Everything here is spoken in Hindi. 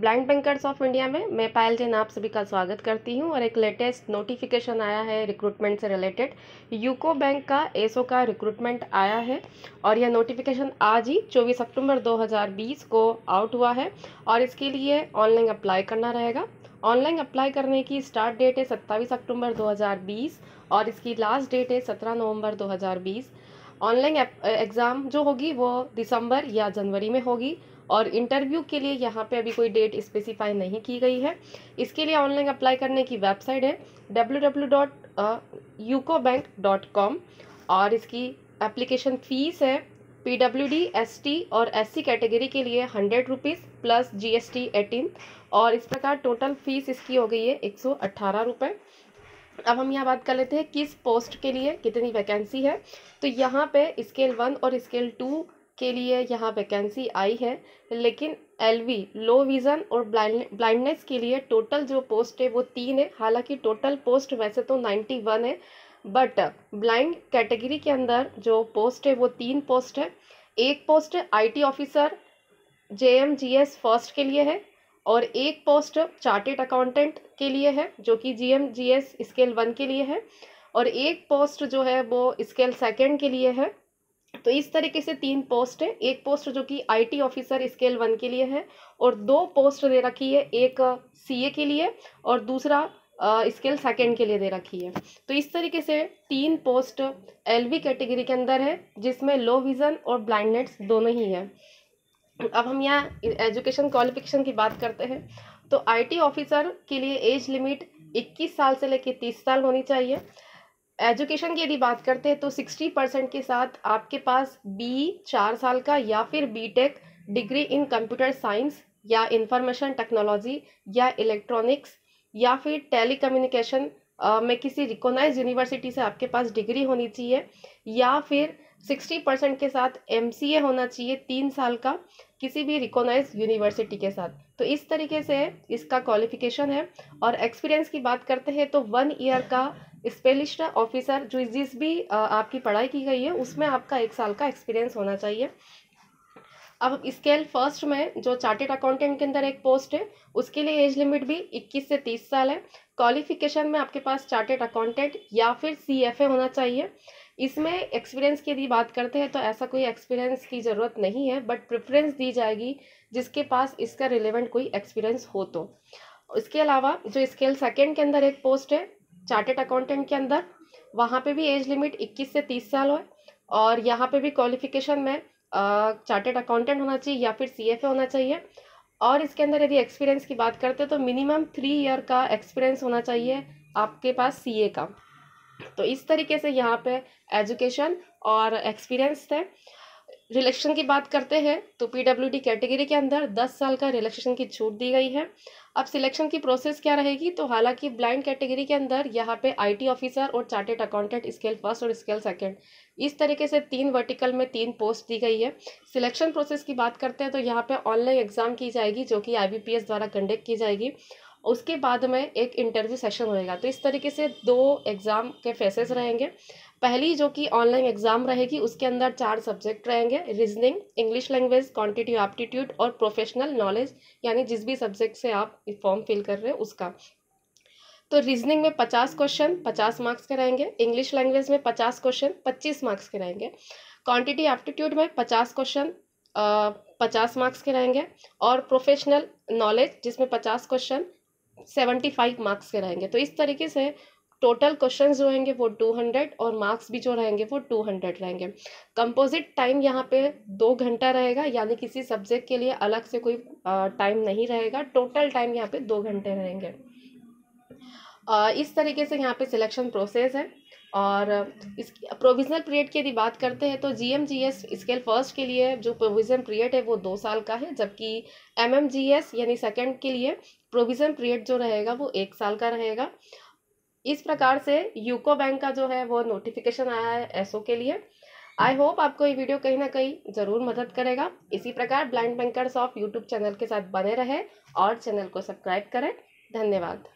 ब्लाइंड बैंकर्स ऑफ इंडिया में मैं पायल जैन आप सभी का स्वागत करती हूं और एक लेटेस्ट नोटिफिकेशन आया है रिक्रूटमेंट से रिलेटेड यूको बैंक का एसओ का रिक्रूटमेंट आया है और यह नोटिफिकेशन आज ही 24 अक्टूबर 2020 को आउट हुआ है और इसके लिए ऑनलाइन अप्लाई करना रहेगा ऑनलाइन अप्लाई करने की स्टार्ट डेट है सत्ताईस अक्टूबर दो और इसकी लास्ट डेट है सत्रह नवम्बर दो ऑनलाइन एग्ज़ाम जो होगी वो दिसंबर या जनवरी में होगी और इंटरव्यू के लिए यहाँ पे अभी कोई डेट स्पेसिफाई नहीं की गई है इसके लिए ऑनलाइन अप्लाई करने की वेबसाइट है W W dot UCO bank dot com और इसकी एप्लीकेशन फ़ीस है P W D S T और एस सी कैटेगरी के लिए hundred rupees plus G S T eighteen और इस प्रकार टोटल फ़ीस इसकी हो गई है एक सौ अट्ठारह रुपये अब हम यहाँ बात कर लेते हैं किस पोस्ट के लिए कितनी वैकेंसी है तो यहाँ पे स्केल वन और स्केल टू के लिए यहाँ वैकेंसी आई है लेकिन एलवी लो विज़न और ब्लाइंडनेस के लिए टोटल जो पोस्ट है वो तीन है हालांकि टोटल पोस्ट वैसे तो नाइन्टी वन है बट ब्लाइंड कैटेगरी के अंदर जो पोस्ट है वो तीन पोस्ट है एक post IT officer JMGS first के लिए है और एक पोस्ट चार्टेड अकाउंटेंट के लिए है जो कि एस स्केल वन के लिए है और एक पोस्ट जो है वो स्केल सेकेंड के लिए है तो इस तरीके से तीन पोस्ट है एक पोस्ट जो कि आईटी ऑफिसर स्केल वन के लिए है और दो पोस्ट दे रखी है एक सीए के लिए और दूसरा स्केल सेकेंड के लिए दे रखी है तो इस तरीके से तीन पोस्ट एलवी कैटेगरी के अंदर है जिसमें लो विज़न और ब्लाइंडनेस दोनों ही है अब हम यहाँ एजुकेशन क्वालिफिकेशन की बात करते हैं तो आई ऑफिसर के लिए एज लिमिट इक्कीस साल से लेकर तीस साल होनी चाहिए एजुकेशन की यदि बात करते हैं तो सिक्सटी परसेंट के साथ आपके पास बी चार साल का या फिर B tech degree in computer science या इंफॉर्मेशन टेक्नोलॉजी या इलेक्ट्रॉनिक्स या फिर टेली कम्युनिकेशन में किसी रिकोनाइज यूनिवर्सिटी से आपके पास डिग्री होनी चाहिए या फिर सिक्सटी परसेंट के साथ एम होना चाहिए तीन साल का किसी भी रिकोनाइज यूनिवर्सिटी के साथ तो इस तरीके से इसका क्वालिफिकेशन है और एक्सपीरियंस की बात करते हैं तो वन ईयर का स्पेलिस्ट ऑफिसर जो जिस भी आपकी पढ़ाई की गई है उसमें आपका एक साल का एक्सपीरियंस होना चाहिए अब स्केल फर्स्ट में जो चार्टेड अकाउंटेंट के अंदर एक पोस्ट है उसके लिए एज लिमिट भी 21 से 30 साल है क्वालिफिकेशन में आपके पास चार्टेड अकाउंटेंट या फिर सी होना चाहिए इसमें एक्सपीरियंस की यदि बात करते हैं तो ऐसा कोई एक्सपीरियंस की ज़रूरत नहीं है बट प्रेफरेंस दी जाएगी जिसके पास इसका रिलेवेंट कोई एक्सपीरियंस हो तो इसके अलावा जो स्केल सेकेंड के अंदर एक पोस्ट है चार्टेड अकाउंटेंट के अंदर वहाँ पे भी एज लिमिट 21 से 30 साल हो और यहाँ पे भी क्वालिफिकेशन में चार्टेड अकाउंटेंट होना चाहिए या फिर सी होना चाहिए और इसके अंदर यदि एक्सपीरियंस की बात करते हैं तो मिनिमम थ्री ईयर का एक्सपीरियंस होना चाहिए आपके पास सी का तो इस तरीके से यहाँ पे एजुकेशन और एक्सपीरियंस थे रिलेक्शन की बात करते हैं तो पीडब्ल्यूडी कैटेगरी के अंदर दस साल का रिलेक्शन की छूट दी गई है अब सिलेक्शन की प्रोसेस क्या रहेगी तो हालांकि ब्लाइंड कैटेगरी के अंदर यहाँ पे आईटी ऑफिसर और चार्टेड अकाउंटेंट स्केल फर्स्ट और स्केल सेकंड इस तरीके से तीन वर्टिकल में तीन पोस्ट दी गई है सिलेक्शन प्रोसेस की बात करते हैं तो यहाँ पे ऑनलाइन एग्जाम की जाएगी जो कि आई द्वारा कंडक्ट की जाएगी उसके बाद में एक इंटरव्यू सेशन रहेगा तो इस तरीके से दो एग्ज़ाम के फेसेस रहेंगे पहली जो कि ऑनलाइन एग्ज़ाम रहेगी उसके अंदर चार सब्जेक्ट रहेंगे reasoning English language quantity aptitude और प्रोफेशनल नॉलेज यानी जिस भी सब्जेक्ट से आप फॉर्म फिल कर रहे हो उसका तो रीजनिंग में पचास क्वेश्चन पचास मार्क्स के रहेंगे इंग्लिश लैंग्वेज में पचास क्वेश्चन पच्चीस मार्क्स के रहेंगे क्वांटिटी एप्टीट्यूड में पचास क्वेश्चन पचास मार्क्स के रहेंगे और प्रोफेशनल नॉलेज जिसमें पचास क्वेश्चन सेवेंटी फाइव मार्क्स के रहेंगे तो इस तरीके से टोटल क्वेश्चन जो रहेंगे वो टू हंड्रेड और मार्क्स भी जो रहेंगे वो टू हंड्रेड रहेंगे कंपोजिट टाइम यहाँ पे दो घंटा रहेगा यानी किसी सब्जेक्ट के लिए अलग से कोई टाइम नहीं रहेगा टोटल टाइम यहाँ पे दो घंटे रहेंगे आ, इस तरीके से यहाँ पे सिलेक्शन प्रोसेस है और इस प्रोविज़नल पीरियड की यदि बात करते हैं तो G M G S scale first के लिए जो प्रोविज़न पीरियड है वो दो साल का है जबकि एम एम जी एस यानी सेकेंड के लिए प्रोविज़न पीरियड जो रहेगा वो एक साल का रहेगा इस प्रकार से यूको बैंक का जो है वो नोटिफिकेशन आया है एसओ के लिए आई होप आपको ये वीडियो कहीं ना कहीं ज़रूर मदद करेगा इसी प्रकार blind bankers of YouTube channel के साथ बने रहें और चैनल को सब्सक्राइब करें धन्यवाद